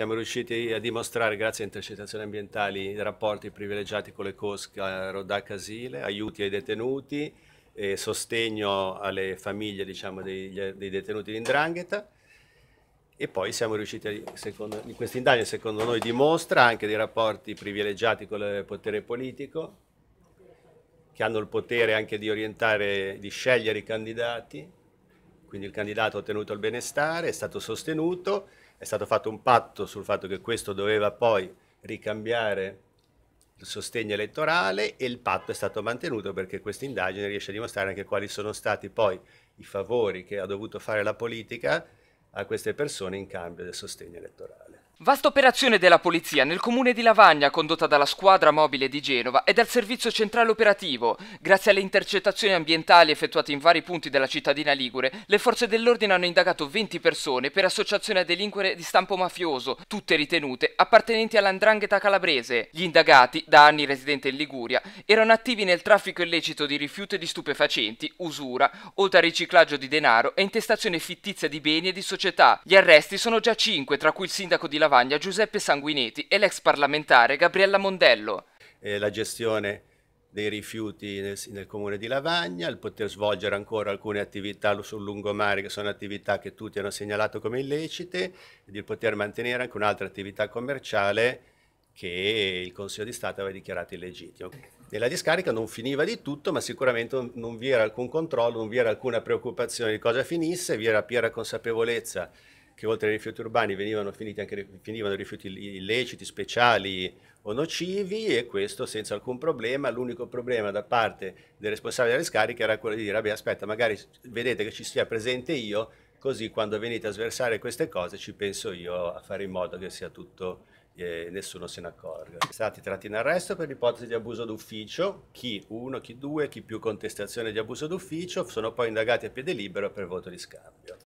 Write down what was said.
siamo riusciti a dimostrare, grazie a intercettazioni ambientali, rapporti privilegiati con le COSCA, Rodac Casile, aiuti ai detenuti, eh, sostegno alle famiglie diciamo, dei, dei, detenuti di Indrangheta e poi siamo riusciti, a, secondo, questa indagine secondo noi dimostra anche dei rapporti privilegiati con il potere politico, che hanno il potere anche di orientare, di scegliere i candidati, quindi il candidato ha ottenuto il benestare è stato sostenuto è stato fatto un patto sul fatto che questo doveva poi ricambiare il sostegno elettorale e il patto è stato mantenuto perché questa indagine riesce a dimostrare anche quali sono stati poi i favori che ha dovuto fare la politica a queste persone in cambio del sostegno elettorale. Vasta operazione della polizia nel comune di Lavagna condotta dalla squadra mobile di Genova e dal servizio centrale operativo. Grazie alle intercettazioni ambientali effettuate in vari punti della cittadina Ligure, le forze dell'ordine hanno indagato 20 persone per associazione a delinquere di stampo mafioso, tutte ritenute appartenenti all'andrangheta calabrese. Gli indagati, da anni residenti in Liguria, erano attivi nel traffico illecito di rifiuti di stupefacenti, usura, oltre al riciclaggio di denaro e intestazione fittizia di beni e di società. Gli arresti sono già 5, tra cui il sindaco di Lavagna Garavagna Giuseppe Sanguinetti e l'ex parlamentare Gabriella Mondello. Eh, la gestione dei rifiuti nel, nel, comune di Lavagna, il poter svolgere ancora alcune attività sul lungomare che sono attività che tutti hanno segnalato come illecite, ed il poter mantenere anche un'altra attività commerciale che il Consiglio di Stato aveva dichiarato illegittimo. Nella discarica non finiva di tutto, ma sicuramente non vi era alcun controllo, non vi era alcuna preoccupazione di cosa finisse, vi era piena consapevolezza che oltre ai rifiuti urbani venivano finiti anche finivano rifiuti illeciti, speciali o nocivi e questo senza alcun problema. L'unico problema da parte del responsabile delle scariche era quello di dire, vabbè aspetta, magari vedete che ci sia presente io, così quando venite a sversare queste cose ci penso io a fare in modo che sia tutto eh, nessuno se ne accorga. Stati tratti in arresto per l'ipotesi di abuso d'ufficio, chi uno, chi due, chi più contestazione di abuso d'ufficio, sono poi indagati a piede libero per voto di scambio.